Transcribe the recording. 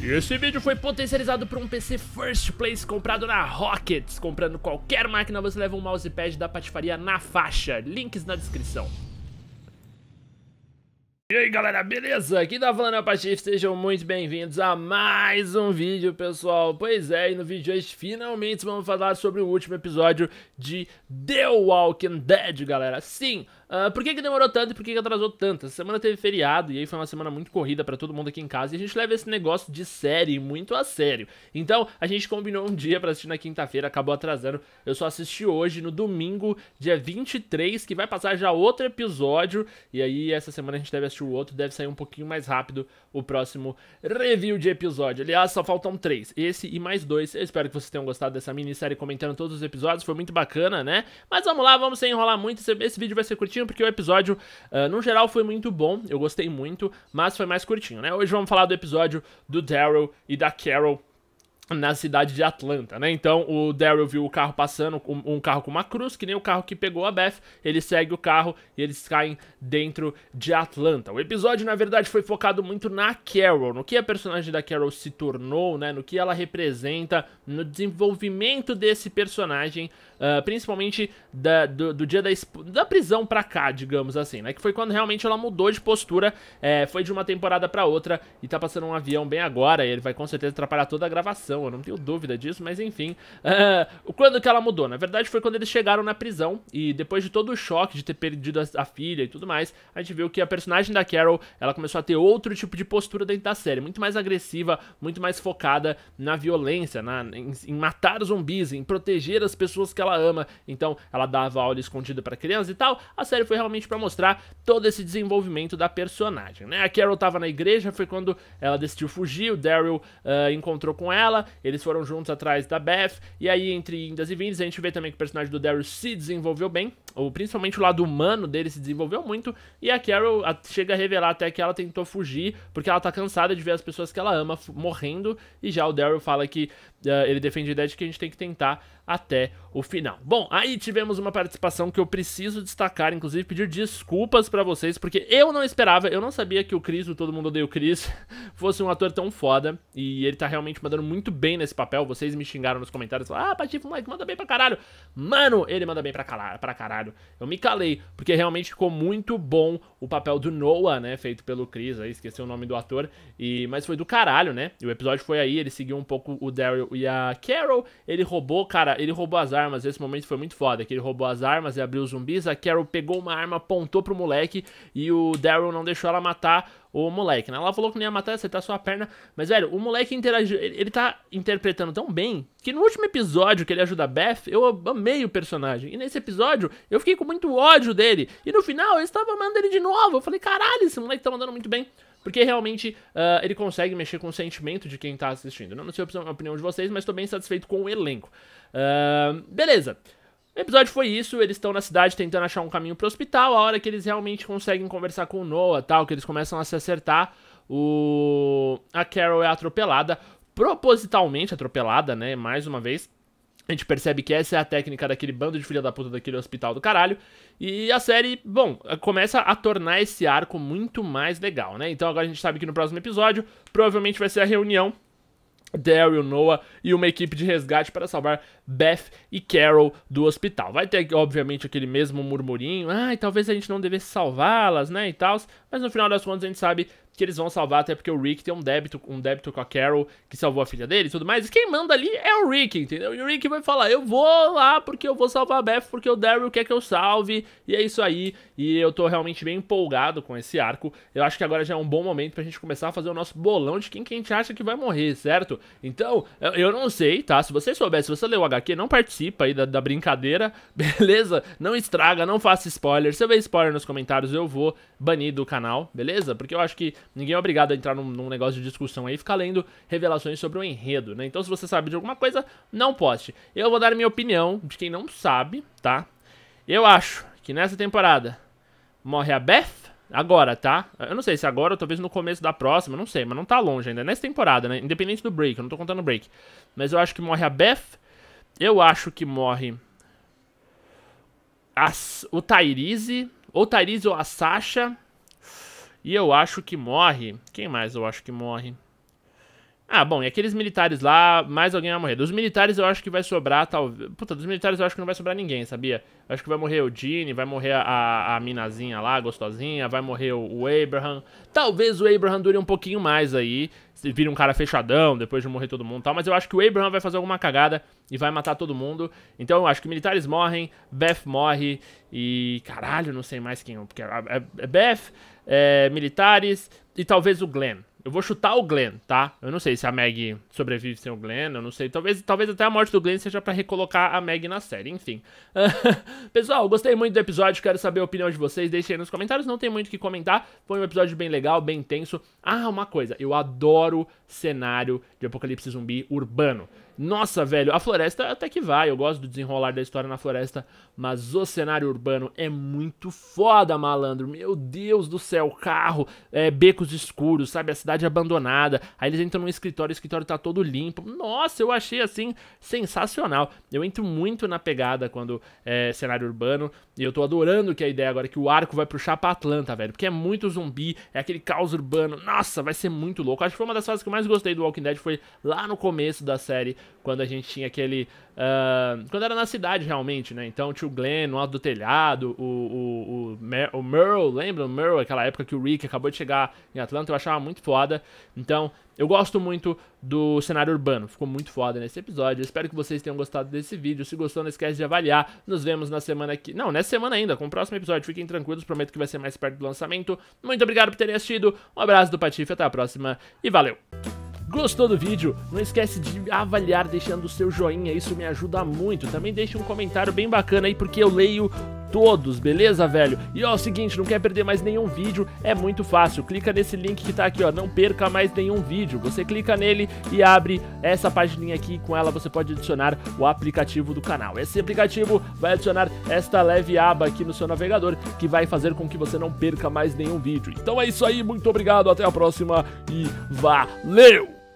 E esse vídeo foi potencializado por um PC First Place comprado na Rockets. Comprando qualquer máquina, você leva um mousepad da patifaria na faixa. Links na descrição. E aí galera, beleza? Aqui da tá Valana é Patife, sejam muito bem-vindos a mais um vídeo, pessoal. Pois é, e no vídeo de hoje finalmente vamos falar sobre o último episódio de The Walking Dead, galera. Sim, Uh, por que, que demorou tanto e por que, que atrasou tanto? Essa semana teve feriado e aí foi uma semana muito corrida para todo mundo aqui em casa e a gente leva esse negócio de série muito a sério. Então, a gente combinou um dia para assistir na quinta-feira, acabou atrasando. Eu só assisti hoje, no domingo, dia 23, que vai passar já outro episódio. E aí, essa semana a gente deve assistir o outro, deve sair um pouquinho mais rápido o próximo review de episódio. Aliás, só faltam três: esse e mais dois. Eu espero que vocês tenham gostado dessa minissérie comentando todos os episódios, foi muito bacana, né? Mas vamos lá, vamos sem enrolar muito. Esse, esse vídeo vai ser curtinho curtinho, porque o episódio, uh, no geral, foi muito bom. Eu gostei muito, mas foi mais curtinho, né? Hoje vamos falar do episódio do Daryl e da Carol na cidade de Atlanta, né? Então o Daryl viu o carro passando, um, um, carro com uma cruz, que nem o carro que pegou a Beth. Ele segue o carro e eles caem dentro de Atlanta. O episódio, na verdade, foi focado muito na Carol, no que a personagem da Carol se tornou, né? No que ela representa, no desenvolvimento desse personagem, uh, principalmente da, do, do, dia da, da prisão pra cá, digamos assim, né? Que foi quando realmente ela mudou de postura, é, foi de uma temporada pra outra e tá passando um avião bem agora. E ele vai com certeza atrapalhar toda a gravação prisão, eu não tenho dúvida disso, mas enfim. Uh, quando que ela mudou? Na verdade foi quando eles chegaram na prisão e depois de todo o choque de ter perdido a, a filha e tudo mais, a gente viu que a personagem da Carol, ela começou a ter outro tipo de postura dentro da série, muito mais agressiva, muito mais focada na violência, na, em, em matar zumbis, em proteger as pessoas que ela ama. Então ela dava aula escondida para crianças e tal. A série foi realmente para mostrar todo esse desenvolvimento da personagem, né? A Carol tava na igreja, foi quando ela decidiu fugir, o Daryl uh, encontrou com ela, eles foram juntos atrás da Beth, e aí entre indas e vindas a gente vê também que o personagem do Daryl se desenvolveu bem, ou principalmente o lado humano dele se desenvolveu muito, e a Carol chega a revelar até que ela tentou fugir, porque ela tá cansada de ver as pessoas que ela ama morrendo, e já o Daryl fala que uh, ele defende a ideia de que a gente tem que tentar até o final. Bom, aí tivemos uma participação que eu preciso destacar, inclusive pedir desculpas para vocês, porque eu não esperava, eu não sabia que o Chris, o Todo Mundo Odeia o Chris, fosse um ator tão foda, e ele tá realmente mandando muito bem nesse papel. Vocês me xingaram nos comentários. Falaram, ah, Patife Moleque, manda bem pra caralho. Mano, ele manda bem pra, calar, pra caralho. Eu me calei, porque realmente ficou muito bom o papel do Noah, né? Feito pelo Chris, aí esqueci o nome do ator. E, mas foi do caralho, né? E o episódio foi aí, ele seguiu um pouco o Daryl e a Carol. Ele roubou, cara, ele roubou as armas. Esse momento foi muito foda, que ele roubou as armas e abriu os zumbis. A Carol pegou uma arma, apontou pro moleque e o Daryl não deixou ela matar o moleque, né? Ela falou que não ia matar, acertar sua perna. Mas, velho, o moleque interagiu. Ele, ele tá interpretando tão bem que no último episódio que ele ajuda a Beth, eu amei o personagem. E nesse episódio, eu fiquei com muito ódio dele. E no final, eu estava amando ele de novo. Eu falei, caralho, esse moleque tá mandando muito bem. Porque realmente uh, ele consegue mexer com o sentimento de quem tá assistindo. Não sei a opinião de vocês, mas tô bem satisfeito com o elenco. Uh, beleza. O episódio foi isso, eles estão na cidade tentando achar um caminho pro hospital, a hora que eles realmente conseguem conversar com o Noah, tal, que eles começam a se acertar, o a Carol é atropelada, propositalmente atropelada, né, mais uma vez. A gente percebe que essa é a técnica daquele bando de filha da puta daquele hospital do caralho. E a série, bom, começa a tornar esse arco muito mais legal, né? Então agora a gente sabe que no próximo episódio provavelmente vai ser a reunião Daryl, Noah e uma equipe de resgate para salvar Beth e Carol do hospital. Vai ter, obviamente, aquele mesmo murmurinho, ah, e talvez a gente não devesse salvá-las, né, e tal, mas no final das contas a gente sabe que eles vão salvar, até porque o Rick tem um débito, um débito com a Carol, que salvou a filha dele e tudo mais. E quem manda ali é o Rick, entendeu? E o Rick vai falar: eu vou lá porque eu vou salvar a Beth, porque o Daryl quer que eu salve. E é isso aí. E eu tô realmente bem empolgado com esse arco. Eu acho que agora já é um bom momento pra gente começar a fazer o nosso bolão de quem que a gente acha que vai morrer, certo? Então, eu não sei, tá? Se você souber, se você leu o HQ, não participa aí da, da brincadeira, beleza? Não estraga, não faça spoiler. Se eu ver spoiler nos comentários, eu vou banir do canal, beleza? Porque eu acho que Ninguém é obrigado a entrar num, num negócio de discussão aí e ficar lendo revelações sobre o um enredo, né? Então, se você sabe de alguma coisa, não poste. Eu vou dar minha opinião de quem não sabe, tá? Eu acho que nessa temporada morre a Beth. Agora, tá? Eu não sei se agora ou talvez no começo da próxima, não sei, mas não tá longe ainda. Nessa temporada, né? Independente do break, eu não tô contando break. Mas eu acho que morre a Beth. Eu acho que morre as, o Tyrese. ou Tyrese ou a Sasha. E eu acho que morre. Quem mais eu acho que morre? Ah, bom, e aqueles militares lá, mais alguém vai morrer. Dos militares eu acho que vai sobrar, talvez. Puta, dos militares eu acho que não vai sobrar ninguém, sabia? Eu acho que vai morrer o Gene, vai morrer a, a minazinha lá, gostosinha, vai morrer o, o Abraham. Talvez o Abraham dure um pouquinho mais aí, vira um cara fechadão depois de morrer todo mundo e tal, mas eu acho que o Abraham vai fazer alguma cagada e vai matar todo mundo. Então eu acho que militares morrem, Beth morre e. Caralho, não sei mais quem. Porque é, é, é Beth é, militares e talvez o Glenn. Eu vou chutar o Glenn, tá? Eu não sei se a Meg sobrevive sem o Glenn, eu não sei. Talvez, talvez até a morte do Glenn seja para recolocar a Meg na série, enfim. Pessoal, gostei muito do episódio, quero saber a opinião de vocês, deixem aí nos comentários, não tem muito o que comentar. Foi um episódio bem legal, bem intenso. Ah, uma coisa, eu adoro cenário de apocalipse zumbi urbano. Nossa, velho, a floresta até que vai. Eu gosto do desenrolar da história na floresta, mas o cenário urbano é muito foda, malandro. Meu Deus do céu, carro, é, becos escuros, sabe? A cidade abandonada. Aí eles entram num escritório, o escritório tá todo limpo. Nossa, eu achei assim sensacional. Eu entro muito na pegada quando é cenário urbano. E eu tô adorando que a ideia agora é que o arco vai puxar pra Atlanta, velho. Porque é muito zumbi, é aquele caos urbano. Nossa, vai ser muito louco. Acho que foi uma das fases que eu mais gostei do Walking Dead, foi lá no começo da série quando a gente tinha aquele. Uh, quando era na cidade realmente, né? Então tinha o Glenn no alto do telhado, o, o, o, Mer, o Merle, lembra o Merle, aquela época que o Rick acabou de chegar em Atlanta, eu achava muito foda. Então eu gosto muito do cenário urbano, ficou muito foda nesse episódio. Eu espero que vocês tenham gostado desse vídeo. Se gostou, não esquece de avaliar. Nos vemos na semana que. Não, nessa semana ainda, com o próximo episódio. Fiquem tranquilos, prometo que vai ser mais perto do lançamento. Muito obrigado por terem assistido, um abraço do Patife, até a próxima e valeu! Gostou do vídeo? Não esquece de avaliar deixando o seu joinha, isso me ajuda muito. Também deixe um comentário bem bacana aí porque eu leio todos, beleza, velho? E ó, é o seguinte, não quer perder mais nenhum vídeo? É muito fácil, clica nesse link que tá aqui, ó, não perca mais nenhum vídeo. Você clica nele e abre essa pagininha aqui, com ela você pode adicionar o aplicativo do canal. Esse aplicativo vai adicionar esta leve aba aqui no seu navegador, que vai fazer com que você não perca mais nenhum vídeo. Então é isso aí, muito obrigado, até a próxima e valeu!